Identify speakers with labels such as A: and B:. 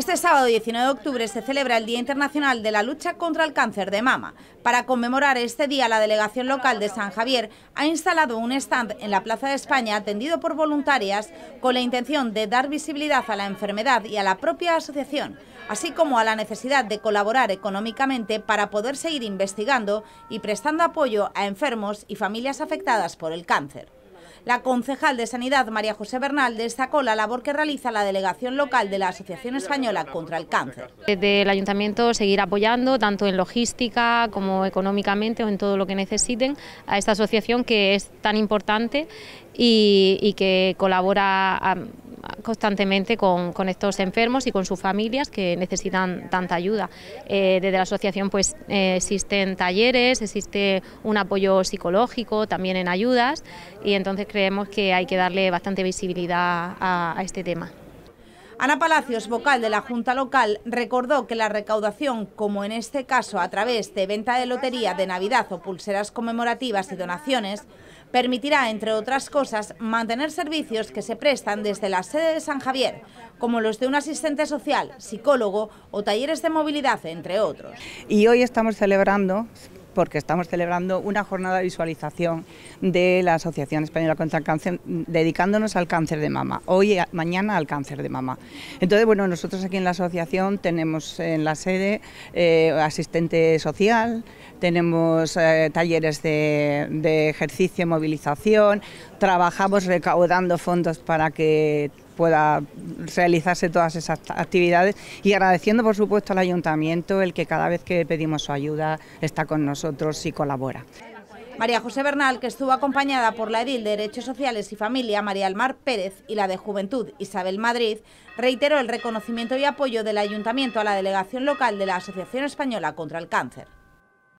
A: Este sábado 19 de octubre se celebra el Día Internacional de la Lucha contra el Cáncer de Mama. Para conmemorar este día, la delegación local de San Javier ha instalado un stand en la Plaza de España atendido por voluntarias con la intención de dar visibilidad a la enfermedad y a la propia asociación, así como a la necesidad de colaborar económicamente para poder seguir investigando y prestando apoyo a enfermos y familias afectadas por el cáncer. La concejal de Sanidad, María José Bernal, destacó la labor que realiza la delegación local de la Asociación Española
B: contra el Cáncer. Desde el Ayuntamiento seguir apoyando, tanto en logística como económicamente o en todo lo que necesiten, a esta asociación que es tan importante y, que colabora constantemente con, estos enfermos y con sus familias que necesitan tanta ayuda. Eh, desde la asociación pues eh, existen talleres, existe un apoyo psicológico también en ayudas y entonces creemos que hay que darle bastante visibilidad a este tema. Ana Palacios,
A: vocal de la Junta Local, recordó que la recaudación, como en este caso a través de venta de lotería de Navidad o pulseras conmemorativas y donaciones, permitirá, entre otras cosas, mantener servicios que se prestan desde la sede de San Javier, como los de un asistente social, psicólogo o talleres de movilidad, entre otros.
C: Y hoy estamos celebrando porque estamos celebrando una jornada de visualización de la Asociación Española contra el Cáncer, mm, dedicándonos al cáncer de mama, hoy y mañana al cáncer de mama. Entonces, bueno, nosotros aquí en la asociación tenemos eh, en la sede eh, asistente social, tenemos eh, talleres de, de ejercicio y movilización, trabajamos recaudando fondos para que pueda realizarse todas esas actividades y agradeciendo por supuesto al ayuntamiento el que cada vez que pedimos su ayuda está con nosotros colabora.
A: María José Bernal, que estuvo acompañada por la edil de Derechos Sociales y Familia, María Almar Pérez, y la de Juventud, Isabel Madrid, reiteró el reconocimiento y apoyo del Ayuntamiento a la delegación local de la Asociación Española contra el Cáncer.